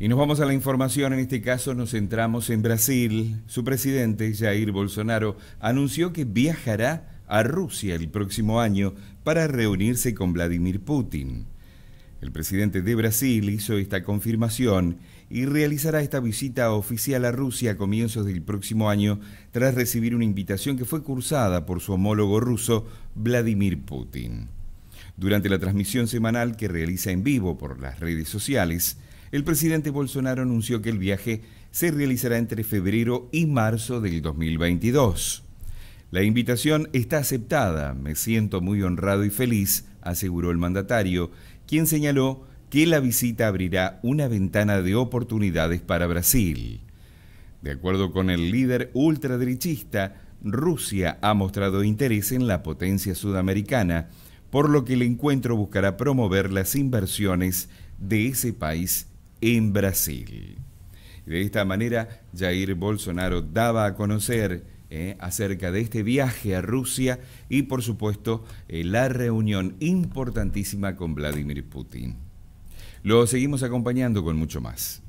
Y nos vamos a la información, en este caso nos centramos en Brasil. Su presidente, Jair Bolsonaro, anunció que viajará a Rusia el próximo año para reunirse con Vladimir Putin. El presidente de Brasil hizo esta confirmación y realizará esta visita oficial a Rusia a comienzos del próximo año tras recibir una invitación que fue cursada por su homólogo ruso, Vladimir Putin. Durante la transmisión semanal que realiza en vivo por las redes sociales, el presidente Bolsonaro anunció que el viaje se realizará entre febrero y marzo del 2022. La invitación está aceptada, me siento muy honrado y feliz, aseguró el mandatario, quien señaló que la visita abrirá una ventana de oportunidades para Brasil. De acuerdo con el líder ultraderechista, Rusia ha mostrado interés en la potencia sudamericana, por lo que el encuentro buscará promover las inversiones de ese país en Brasil. De esta manera, Jair Bolsonaro daba a conocer eh, acerca de este viaje a Rusia y, por supuesto, eh, la reunión importantísima con Vladimir Putin. Lo seguimos acompañando con mucho más.